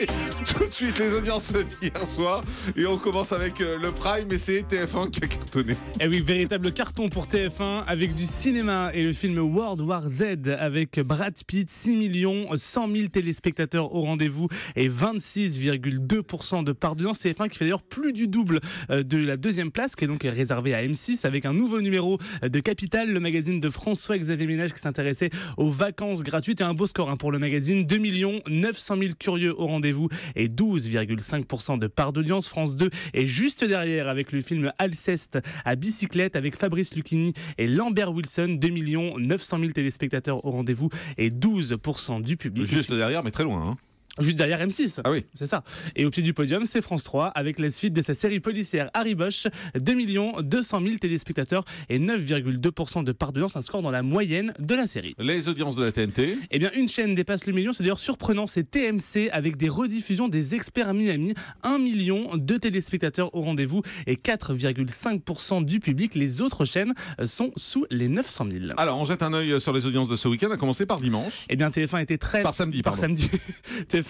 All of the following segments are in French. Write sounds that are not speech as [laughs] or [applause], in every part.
[laughs] tout de suite les audiences hier soir. Et on commence avec euh, le Prime et c'est TF1 qui a cartonné. Et eh oui, véritable carton pour TF1 avec du cinéma et le film World War Z avec Brad Pitt, 6 millions, 100 000 téléspectateurs au rendez-vous et 26,2% de part d'audience. TF1 qui fait d'ailleurs plus du double euh, de la deuxième place qui est donc réservée à M6 avec un nouveau numéro de Capital, le magazine de François-Xavier Ménage qui s'intéressait aux vacances gratuites et un beau score hein, pour le magazine. 2 millions 900 000 curieux au rendez-vous et 12,5% de part d'audience. France 2 est juste derrière avec le film Alceste à bicyclette avec Fabrice Lucchini et Lambert Wilson. 2 900 000 téléspectateurs au rendez-vous et 12% du public. Juste derrière, mais très loin. Hein. Juste derrière M6. Ah oui. C'est ça. Et au pied du podium, c'est France 3 avec la suite de sa série policière Harry Bosch. 2 200 000 téléspectateurs et 9,2% de part de un score dans la moyenne de la série. Les audiences de la TNT Eh bien, une chaîne dépasse le million. C'est d'ailleurs surprenant. C'est TMC avec des rediffusions des experts à Miami. 1 million de téléspectateurs au rendez-vous et 4,5% du public. Les autres chaînes euh, sont sous les 900 000. Alors, on jette un œil sur les audiences de ce week-end, à commencer par dimanche. Eh bien, TF1 était très. Par samedi, Par samedi. [laughs]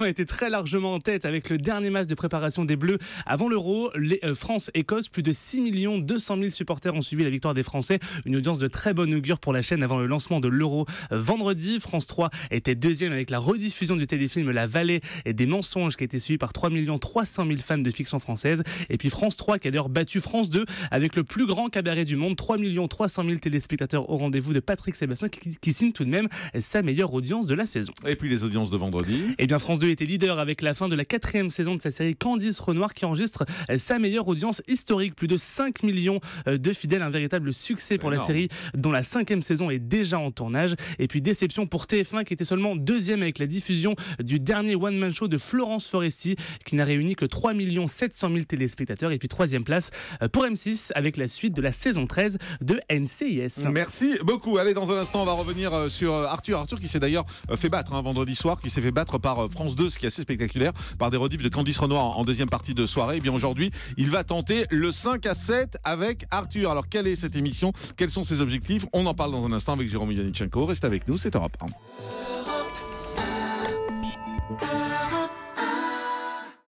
était très largement en tête avec le dernier match de préparation des Bleus avant l'Euro, euh, France-Écosse. Plus de 6 200 000 supporters ont suivi la victoire des Français. Une audience de très bonne augure pour la chaîne avant le lancement de l'Euro vendredi. France 3 était deuxième avec la rediffusion du téléfilm La Vallée et des mensonges qui a été suivi par 3 300 000 fans de fiction française. Et puis France 3 qui a d'ailleurs battu France 2 avec le plus grand cabaret du monde. 3 300 000 téléspectateurs au rendez-vous de Patrick Sébastien qui, signe tout de même sa meilleure audience de la saison. Et puis les audiences de vendredi. Eh bien France 2 était leader avec la fin de la quatrième saison de sa série Candice Renoir qui enregistre euh, sa meilleure audience historique, plus de 5 millions euh, de fidèles, un véritable succès pour la série dont la cinquième saison est déjà en tournage. Et puis déception pour TF1 qui était seulement deuxième avec la diffusion euh, du dernier one-man show de Florence Foresti qui n'a réuni que 3 700 000 téléspectateurs. Et puis troisième place pour M6 avec la suite de la saison 13 de NCIS. Merci beaucoup. Allez, dans un instant, on va revenir sur Arthur. Arthur qui s'est d'ailleurs fait battre hein, vendredi soir, qui s'est fait battre par France 2, ce qui est assez spectaculaire, par des rediffs de Candice Renoir en deuxième partie de soirée. Et eh bien aujourd'hui, il va tenter le 5 à 7 avec Arthur. Alors, quelle est cette émission Quels sont ses objectifs On en parle dans un instant avec Jérôme Yanichenko. Reste avec nous, c'est Europe 1.